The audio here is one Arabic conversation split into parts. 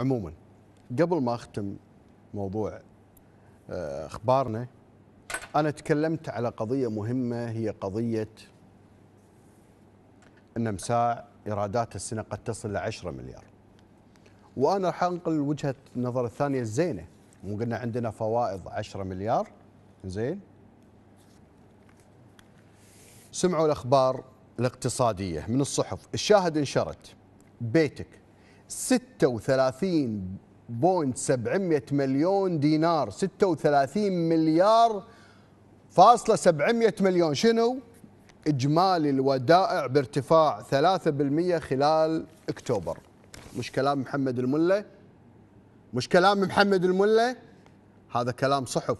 عموما قبل ما اختم موضوع آه، اخبارنا انا تكلمت على قضيه مهمه هي قضيه ان مساع ايرادات السنه قد تصل ل 10 مليار. وانا راح انقل وجهه النظر الثانيه الزينه، مو قلنا عندنا فوائض 10 مليار زين؟ سمعوا الاخبار الاقتصاديه من الصحف، الشاهد انشرت بيتك 36.700 مليون دينار 36 مليار فاصلة 700 مليون شنو؟ إجمالي الودائع بارتفاع 3% خلال أكتوبر مش كلام محمد الملة مش كلام محمد الملة هذا كلام صحف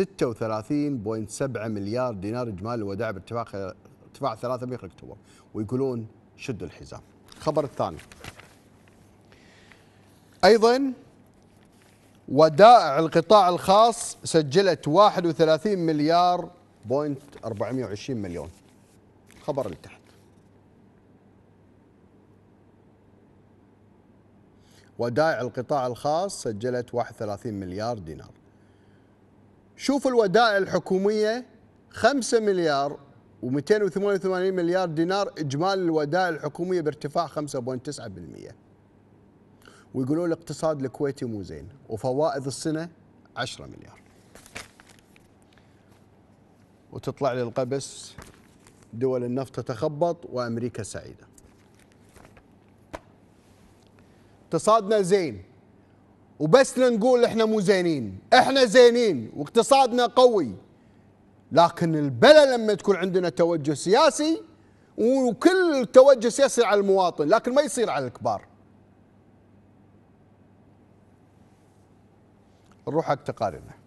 36.7 مليار دينار إجمالي الودائع بارتفاع ارتفاع 300 اكتوبر ويقولون شدوا الحزام الخبر الثاني أيضا ودائع القطاع الخاص سجلت 31 مليار بوينت 420 مليون خبر اللي تحت ودائع القطاع الخاص سجلت 31 مليار دينار شوف الودائع الحكومية 5 مليار و288 مليار دينار اجمالي الودائع الحكوميه بارتفاع 5.9% ويقولون الاقتصاد الكويتي مو زين وفوائد السنه 10 مليار وتطلع للقبس دول النفط تتخبط وامريكا سعيده اقتصادنا زين وبس نقول احنا مو زينين احنا زينين واقتصادنا قوي لكن البلا لما تكون عندنا توجه سياسي وكل توجه سياسي على المواطن لكن ما يصير على الكبار نروح حق تقاريرنا